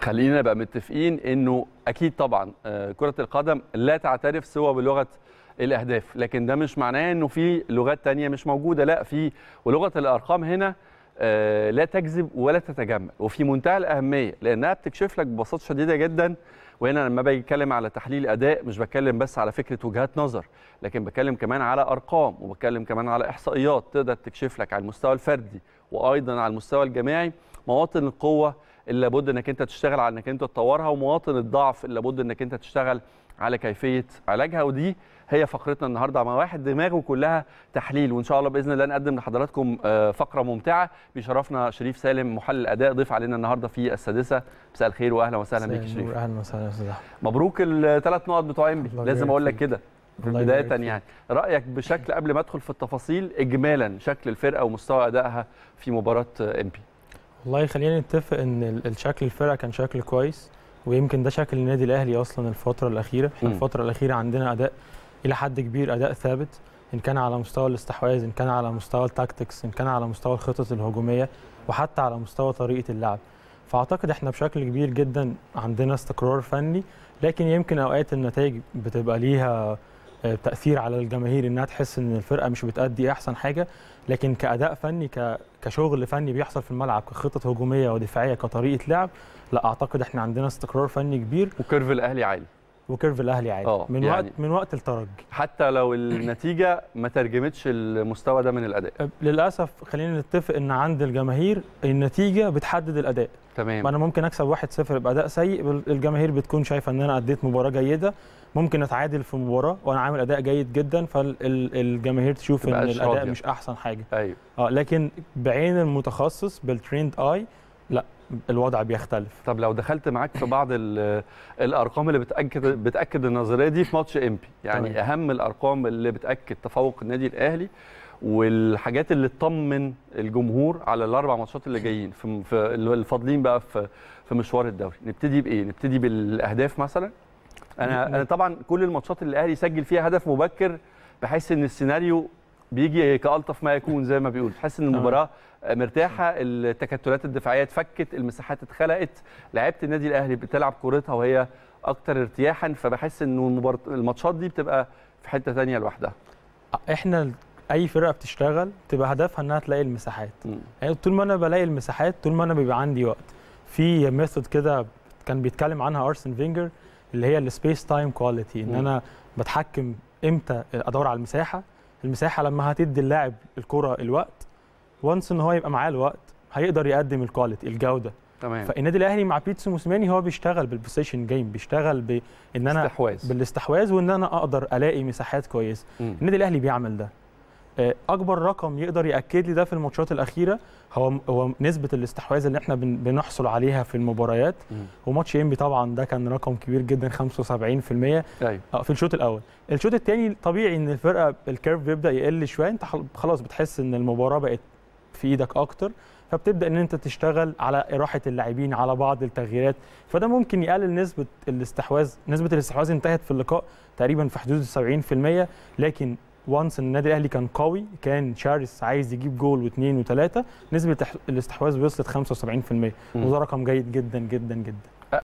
خلينا نبقى متفقين انه اكيد طبعا آه، كره القدم لا تعترف سوى بلغه الاهداف لكن ده مش معناه انه في لغات تانية مش موجوده لا في ولغه الارقام هنا آه، لا تكذب ولا تتجمل وفي منتهى الاهميه لانها بتكشف لك ببساطه شديده جدا وهنا لما باجي اتكلم على تحليل اداء مش بتكلم بس على فكره وجهات نظر لكن بتكلم كمان على ارقام وبتكلم كمان على احصائيات تقدر تكشف لك على المستوى الفردي وايضا على المستوى الجماعي مواطن القوه اللي لابد انك انت تشتغل على انك انت تطورها ومواطن الضعف اللي لابد انك انت تشتغل على كيفيه علاجها ودي هي فقرتنا النهارده مع واحد دماغه كلها تحليل وان شاء الله باذن الله نقدم لحضراتكم آه، فقره ممتعه بيشرفنا شريف سالم محلل اداء ضيف علينا النهارده في السادسه مساء الخير واهلا وسهلا بيك شريف اهلا وسهلا يا استاذ مبروك الثلاث نقط بتوع امبي لازم اقول لك كده بداية يعني رأيك بشكل قبل ما ادخل في التفاصيل إجمالا شكل الفرقة ومستوى أدائها في مباراة إمبي والله خلينا نتفق إن الشكل الفرقة كان شكل كويس ويمكن ده شكل النادي الاهلي اصلا الفتره الاخيره احنا الفتره الاخيره عندنا اداء الى حد كبير اداء ثابت ان كان على مستوى الاستحواذ ان كان على مستوى التاكتكس ان كان على مستوى الخطط الهجوميه وحتى على مستوى طريقه اللعب فاعتقد احنا بشكل كبير جدا عندنا استقرار فني لكن يمكن اوقات النتائج بتبقى ليها آه، تاثير على الجماهير انها تحس ان الفرقه مش بتادي احسن حاجه لكن كاداء فني كشغل فني بيحصل في الملعب كخطط هجوميه ودفاعيه كطريقه لعب لا اعتقد احنا عندنا استقرار فني كبير وكيرف الاهلي عالي وكيرف الاهلي عادي أوه. من يعني وقت من وقت الترجي حتى لو النتيجه ما ترجمتش المستوى ده من الاداء للاسف خلينا نتفق ان عند الجماهير النتيجه بتحدد الاداء تمام انا ممكن اكسب 1-0 باداء سيء الجماهير بتكون شايفه ان انا اديت مباراه جيده ممكن اتعادل في مباراه وانا عامل اداء جيد جدا فالجماهير تشوف ان الاداء راضية. مش احسن حاجه ايوه اه لكن بعين المتخصص بالتريند اي لا الوضع بيختلف طب لو دخلت معاك في بعض الارقام اللي بتاكد بتاكد النظريه دي في ماتش امبي يعني طبعا. اهم الارقام اللي بتاكد تفوق النادي الاهلي والحاجات اللي تطمن الجمهور على الاربع ماتشات اللي جايين في الفاضلين بقى في في مشوار الدوري نبتدي بايه نبتدي بالاهداف مثلا انا انا طبعا كل الماتشات اللي الاهلي سجل فيها هدف مبكر بحيث ان السيناريو بيجي كالطف ما يكون زي ما بيقول تحس ان المباراه مرتاحه التكتلات الدفاعيه اتفكت المساحات اتخلقت لعيبه النادي الاهلي بتلعب كورتها وهي اكتر ارتياحا فبحس انه الماتشات دي بتبقى في حته ثانيه لوحدها احنا اي فرقه بتشتغل تبقى هدفها انها تلاقي المساحات يعني طول ما انا بلاقي المساحات طول ما انا بيبقى عندي وقت في ميثود كده كان بيتكلم عنها ارسن فينجر اللي هي السبيس تايم كواليتي ان انا بتحكم امتى ادور على المساحه المساحه لما هتدي اللاعب الكره الوقت وانس ان هو يبقى معاه الوقت هيقدر يقدم الكواليتي الجوده تمام فالنادي الاهلي مع بيتسو موسيماني هو بيشتغل بالبوسيشن جيم بيشتغل بان انا استحواز. بالاستحواذ وان انا اقدر الاقي مساحات كويسه النادي الاهلي بيعمل ده آه، اكبر رقم يقدر ياكد لي ده في الماتشات الاخيره هو هو نسبه الاستحواذ اللي احنا بنحصل عليها في المباريات وماتش انبي طبعا ده كان رقم كبير جدا 75% أيوه. طيب. آه، في الشوط الاول الشوط الثاني طبيعي ان الفرقه الكيرف بيبدا يقل شويه انت خلاص بتحس ان المباراه بقت في ايدك اكتر فبتبدا ان انت تشتغل على اراحه اللاعبين على بعض التغييرات فده ممكن يقلل نسبه الاستحواذ نسبه الاستحواذ انتهت في اللقاء تقريبا في حدود ال 70% لكن وانس النادي الاهلي كان قوي كان شارس عايز يجيب جول واثنين وثلاثه نسبه الاستحواذ وصلت 75% وده رقم جيد جدا جدا جدا